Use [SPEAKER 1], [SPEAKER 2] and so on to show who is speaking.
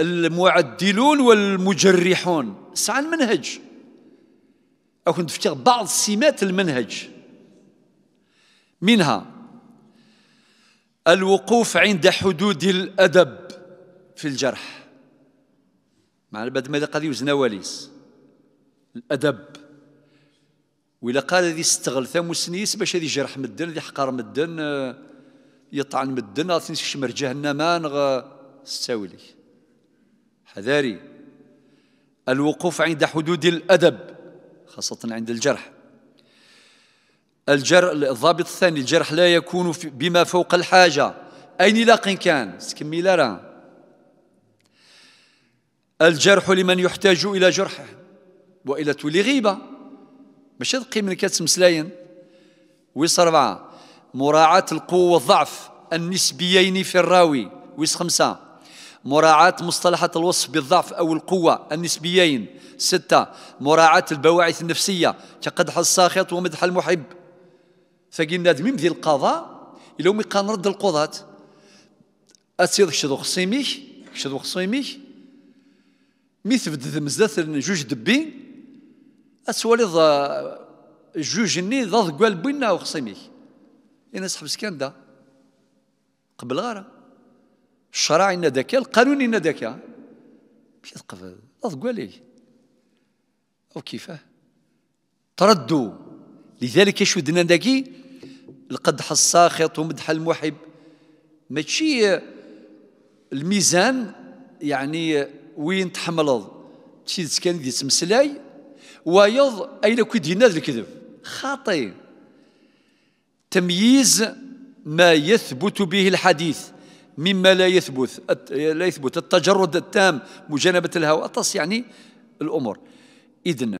[SPEAKER 1] المعدلون والمجرحون سعى المنهج أو كنت في بعض سمات المنهج منها الوقوف عند حدود الأدب في الجرح مع بعد ماذا قال يوزنا وليس الأدب وإلا قال هذه استغل ثم سنيس باش هذه جرح مدن هذه حقار مدن آه، يطعن مدن غاتنسكش شمر جهنمان غا استاولي حذاري الوقوف عند حدود الأدب خاصة عند الجرح الجر الضابط الثاني الجرح لا يكون بما فوق الحاجة أين لاق كان سكمي لرا الجرح لمن يحتاج إلى جرحه وإلى تولي غيبة ماشي تقي من كاتس مسلاين ويس أربعة مراعاة القوة والضعف النسبيين في الراوي ويس خمسة مراعاة مصطلحات الوصف بالضعف أو القوة النسبيين ستة مراعاة البواعث النفسية كقدح الساخط ومدح المحب فقلنا من ذي القضاء إلى يوم كان رد القضاة أتيض شدو خصيمي شدو خصيمي ميثبت مزدات جوج دبي أتوليض جوج ني ضاد قال بينا وخصيمي إنا سحب سكان قبل غاره الشرع ندك القانون ندك كيف قبل لا عليه أو كيفاه تردوا لذلك شدنا دنا القدح الساخط ومدح المحب ماشي الميزان يعني وين تحمل شي كان دي تمسلاي ويض اين كنت هنا الكذب خاطئ تمييز ما يثبت به الحديث مما لا يثبت لا يثبت التجرد التام مجانبة الهوى تص يعني الأمور إذن